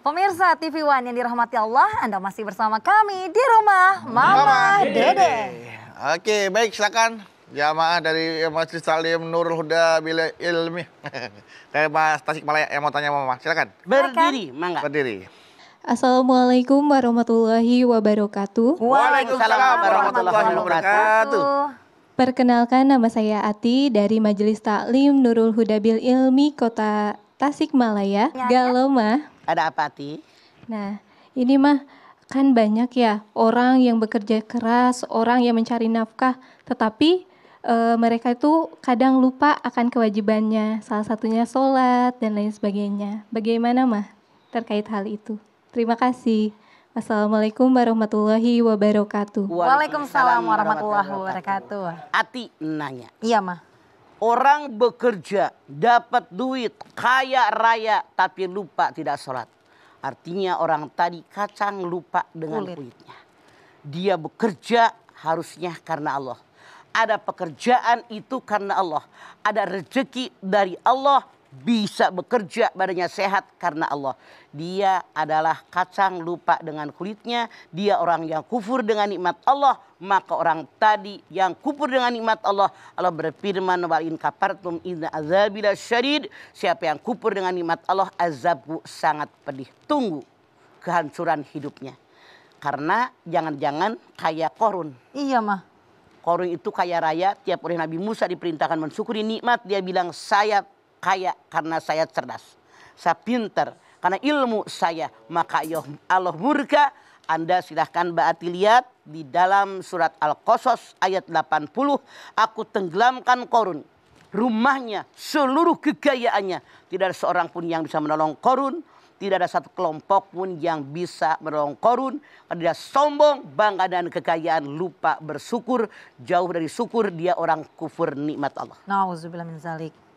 Pemirsa TV One yang dirahmati Allah, Anda masih bersama kami di rumah Mama, Mama Dede. Dede. Oke, baik silakan jamaah ya, dari Masjid Salim Nurul Huda Bila Ilmi. dari Mas Malaya yang mau tanya Mama, silakan. Berdiri, mangga. Berdiri. Assalamualaikum warahmatullahi wabarakatuh. Waalaikumsalam warahmatullahi wabarakatuh. Perkenalkan nama saya Ati dari Majelis Taklim Nurul Huda Bil Ilmi Kota Tasikmalaya, ya, Galau mah. Ada apa Ti? Nah, ini mah kan banyak ya orang yang bekerja keras, orang yang mencari nafkah, tetapi e, mereka itu kadang lupa akan kewajibannya, salah satunya sholat dan lain sebagainya. Bagaimana mah terkait hal itu? Terima kasih. Assalamualaikum warahmatullahi wabarakatuh. Waalaikumsalam warahmatullahi wabarakatuh. Ati nanya. Iya mah. Orang bekerja, dapat duit, kaya raya, tapi lupa tidak sholat. Artinya orang tadi kacang lupa dengan Kulit. kulitnya. Dia bekerja harusnya karena Allah. Ada pekerjaan itu karena Allah. Ada rezeki dari Allah bisa bekerja badannya sehat karena Allah. Dia adalah kacang lupa dengan kulitnya, dia orang yang kufur dengan nikmat Allah, maka orang tadi yang kufur dengan nikmat Allah, Allah berfirman walin in kafartum inna azabila syadid. Siapa yang kufur dengan nikmat Allah, azabku sangat pedih. Tunggu kehancuran hidupnya. Karena jangan-jangan kayak korun. Iya mah. Korun itu kaya raya, tiap oleh Nabi Musa diperintahkan mensyukuri nikmat, dia bilang saya kaya karena saya cerdas. Saya pinter karena ilmu saya. Maka ya Allah murka. Anda silahkan berarti lihat di dalam surat Al-Qasas ayat 80. Aku tenggelamkan korun. Rumahnya, seluruh kekayaannya. Tidak ada seorang pun yang bisa menolong korun. Tidak ada satu kelompok pun yang bisa menolong korun. Dia sombong, bangga dan kekayaan, lupa bersyukur. Jauh dari syukur dia orang kufur nikmat Allah. Nauzubillah min zalik.